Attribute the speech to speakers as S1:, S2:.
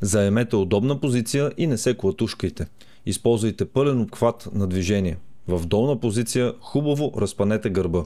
S1: Заемете удобна позиция и не се клатушкайте. Използвайте пълен обхват на движение. В долна позиция хубаво разпанете гърба.